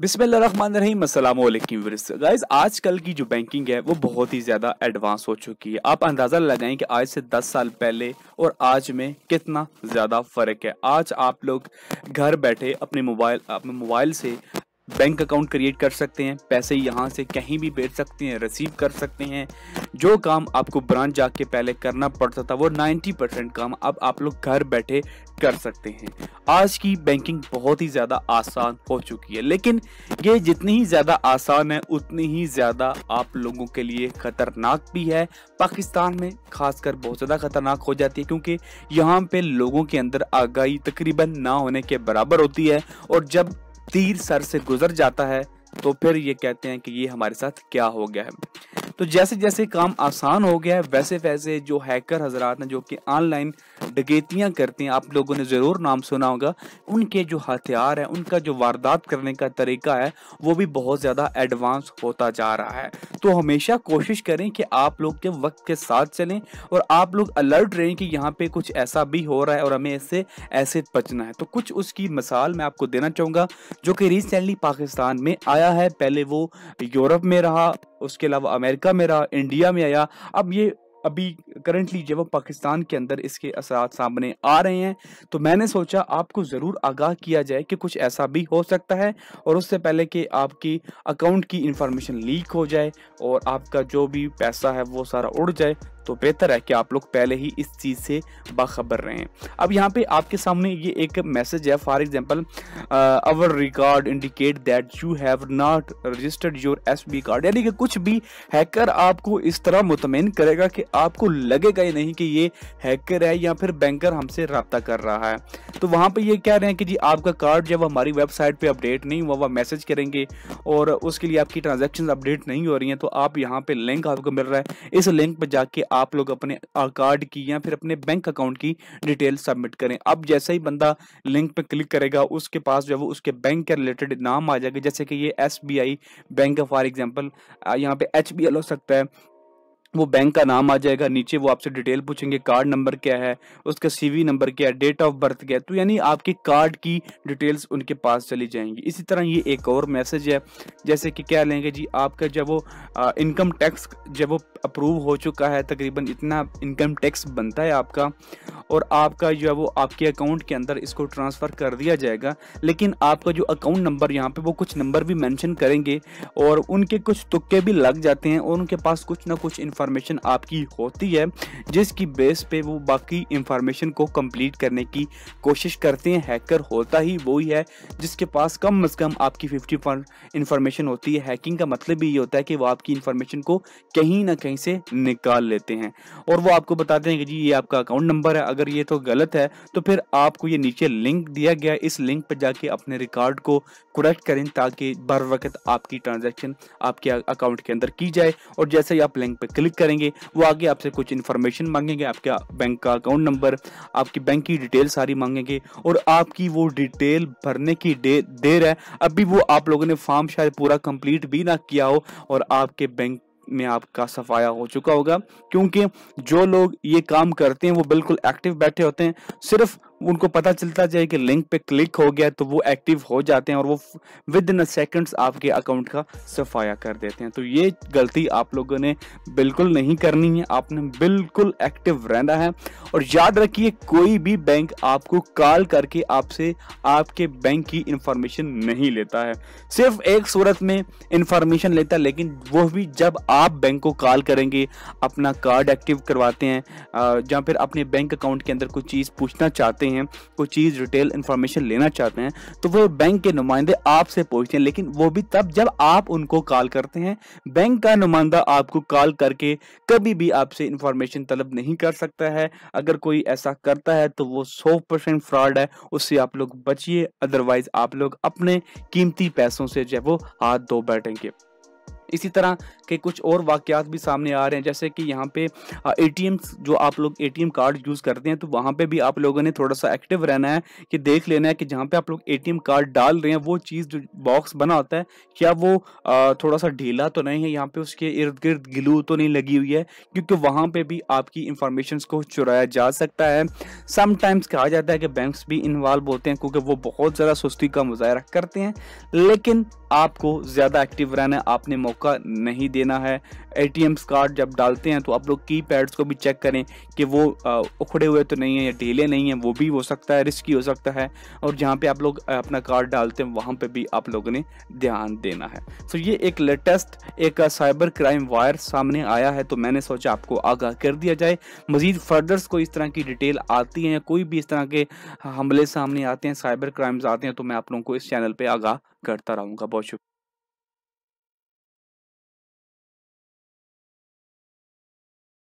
बिस्मिल्लाम guys आजकल की जो बैंकिंग है वो बहुत ही ज़्यादा एडवांस हो चुकी है आप अंदाज़ा लगाएं कि आज से 10 साल पहले और आज में कितना ज़्यादा फ़र्क है आज आप लोग घर बैठे अपने मोबाइल अपने मोबाइल से बैंक अकाउंट क्रिएट कर सकते हैं पैसे यहाँ से कहीं भी भेज सकते हैं रिसीव कर सकते हैं जो काम आपको ब्रांच जाके पहले करना पड़ता था वो 90 परसेंट काम अब आप लोग घर बैठे कर सकते हैं आज की बैंकिंग बहुत ही ज़्यादा आसान हो चुकी है लेकिन ये जितनी ही ज़्यादा आसान है उतनी ही ज़्यादा आप लोगों के लिए ख़तरनाक भी है पाकिस्तान में खासकर बहुत ज़्यादा ख़तरनाक हो जाती है क्योंकि यहाँ पे लोगों के अंदर आगाही तकरीबन ना होने के बराबर होती है और जब तीर सर से गुजर जाता है तो फिर ये कहते हैं कि ये हमारे साथ क्या हो गया है तो जैसे जैसे काम आसान हो गया है वैसे वैसे जो हैकर हजरात हैं जो कि ऑनलाइन डगेतियाँ करते हैं आप लोगों ने ज़रूर नाम सुना होगा उनके जो हथियार है उनका जो वारदात करने का तरीका है वो भी बहुत ज़्यादा एडवांस होता जा रहा है तो हमेशा कोशिश करें कि आप लोग के वक्त के साथ चलें और आप लोग अलर्ट रहें कि यहाँ पे कुछ ऐसा भी हो रहा है और हमें इससे ऐसे बचना है तो कुछ उसकी मिसाल मैं आपको देना चाहूँगा जो कि रिसेंटली पाकिस्तान में आया है पहले वो यूरोप में रहा उसके अलावा अमेरिका में रहा इंडिया में आया अब ये अभी करंटली जब पाकिस्तान के अंदर इसके असरा सामने आ रहे हैं तो मैंने सोचा आपको ज़रूर आगाह किया जाए कि कुछ ऐसा भी हो सकता है और उससे पहले कि आपकी अकाउंट की इंफॉर्मेशन लीक हो जाए और आपका जो भी पैसा है वो सारा उड़ जाए तो बेहतर है कि आप लोग पहले ही इस चीज़ से बाखबर रहें अब यहाँ पे आपके सामने ये एक मैसेज है for example our record indicate that you have not registered your S card यानी कि कुछ भी हैकर आपको इस तरह मुतमिन करेगा कि आपको लगेगा ही नहीं कि ये हैकर है या फिर बैंकर हमसे रबता कर रहा है तो वहाँ पर ये कह रहे हैं कि जी आपका कार्ड जब हमारी वेबसाइट पर अपडेट नहीं हुआ वह मैसेज करेंगे और उसके लिए आपकी ट्रांजेक्शन अपडेट नहीं हो रही हैं तो आप यहाँ पर लिंक आपको मिल रहा है इस लिंक पर जाके आप लोग अपने कार्ड की या फिर अपने बैंक अकाउंट की डिटेल सबमिट करें अब जैसे ही बंदा लिंक पे क्लिक करेगा उसके पास जो है वो उसके बैंक के रिलेटेड नाम आ जाएगा जैसे कि ये एस बैंक फॉर एग्जाम्पल यहाँ पे एच हो सकता है वो बैंक का नाम आ जाएगा नीचे वो आपसे डिटेल पूछेंगे कार्ड नंबर क्या है उसका सीवी नंबर क्या है डेट ऑफ बर्थ क्या है तो यानी आपके कार्ड की डिटेल्स उनके पास चली जाएंगी इसी तरह ये एक और मैसेज है जैसे कि क्या लेंगे जी आपका जब वो इनकम टैक्स जब वो अप्रूव हो चुका है तकरीबन इतना इनकम टैक्स बनता है आपका और आपका जो है वो आपके अकाउंट के अंदर इसको ट्रांसफ़र कर दिया जाएगा लेकिन आपका जो अकाउंट नंबर यहाँ पे वो कुछ नंबर भी मेंशन करेंगे और उनके कुछ तुक्के भी लग जाते हैं और उनके पास कुछ ना कुछ इन्फॉर्मेशन इंफॉर्मेशन आपकी होती है जिसकी बेस पे वो बाकी इंफॉर्मेशन को कंप्लीट करने की कोशिश करते हैं हैकर होता ही वही है जिसके पास कम अज़ कम आपकी फिफ्टी इंफॉर्मेशन होती है हैकिंग का मतलब भी ये होता है कि वो आपकी इंफॉर्मेशन को कहीं ना कहीं से निकाल लेते हैं और वो आपको बताते हैं कि जी ये आपका अकाउंट नंबर है अगर ये तो गलत है तो फिर आपको ये नीचे लिंक दिया गया इस लिंक पर जाके अपने रिकॉर्ड को कुरेक्ट करें ताकि बर वक्त आपकी ट्रांजेक्शन आपके अकाउंट के अंदर की जाए और जैसे ही आप लिंक पर क्लिक क्लिक करेंगे वो आगे आपसे कुछ इन्फॉर्मेशन मांगेंगे आपका बैंक का अकाउंट नंबर आपकी बैंक की डिटेल सारी मांगेंगे और आपकी वो डिटेल भरने की दे, देर है अभी वो आप लोगों ने फॉर्म शायद पूरा कंप्लीट भी ना किया हो और आपके बैंक में आपका सफाया हो चुका होगा क्योंकि जो लोग ये काम करते हैं वो बिल्कुल एक्टिव बैठे होते हैं सिर्फ उनको पता चलता जाए कि लिंक पे क्लिक हो गया तो वो एक्टिव हो जाते हैं और वो विद इन सेकेंड्स आपके अकाउंट का सफाया कर देते हैं तो ये गलती आप लोगों ने बिल्कुल नहीं करनी है आपने बिल्कुल एक्टिव रहना है और याद रखिए कोई भी बैंक आपको कॉल करके आपसे आपके बैंक की इंफॉर्मेशन नहीं लेता है सिर्फ एक सूरत में इंफॉर्मेशन लेता है लेकिन वो भी जब आप बैंक को कॉल करेंगे अपना कार्ड एक्टिव करवाते हैं या फिर अपने बैंक अकाउंट के अंदर कोई चीज़ पूछना चाहते हैं कोई चीज़ डिटेल इंफॉर्मेशन लेना चाहते हैं तो वो बैंक के नुमाइंदे आपसे पूछते हैं लेकिन वो भी तब जब आप उनको कॉल करते हैं बैंक का नुमाइंदा आपको कॉल करके कभी भी आपसे इंफॉर्मेशन तलब नहीं कर सकता है अगर कोई ऐसा करता है तो वो सौ परसेंट फ्रॉड है उससे आप लोग बचिए अदरवाइज आप लोग अपने कीमती पैसों से जो है वो हाथ धो बैठेंगे इसी तरह के कुछ और वाक़ात भी सामने आ रहे हैं जैसे कि यहाँ पे ए जो आप लोग ए कार्ड यूज़ करते हैं तो वहाँ पे भी आप लोगों ने थोड़ा सा एक्टिव रहना है कि देख लेना है कि जहाँ पे आप लोग ए कार्ड डाल रहे हैं वो चीज़ जो बॉक्स बना होता है क्या वो आ, थोड़ा सा ढीला तो नहीं है यहाँ पे उसके इर्द गिर्द गिलू तो नहीं लगी हुई है क्योंकि वहाँ पर भी आपकी इंफॉर्मेशन को चुराया जा सकता है समटाइम्स कहा जाता है कि बैंक भी इन्वॉल्व होते हैं क्योंकि वो बहुत ज़्यादा सुस्ती का मुजाहरा करते हैं लेकिन आपको ज़्यादा एक्टिव रहना है आपने मौका नहीं देना है ए कार्ड जब डालते हैं तो आप लोग की पैड्स को भी चेक करें कि वो उखड़े हुए तो नहीं है या ढीले नहीं है वो भी हो सकता है रिस्की हो सकता है और जहाँ पे आप लोग अपना कार्ड डालते हैं वहाँ पे भी आप लोगों ने ध्यान देना है सो ये एक लेटेस्ट एक साइबर क्राइम वायर सामने आया है तो मैंने सोचा आपको आगाह कर दिया जाए मज़ीद फर्दर्स को इस तरह की डिटेल आती है या कोई भी इस तरह के हमले सामने आते हैं साइबर क्राइम्स आते हैं तो मैं आप लोगों को इस चैनल पर आगाह करता रहूँगा बहुत शुक्रिया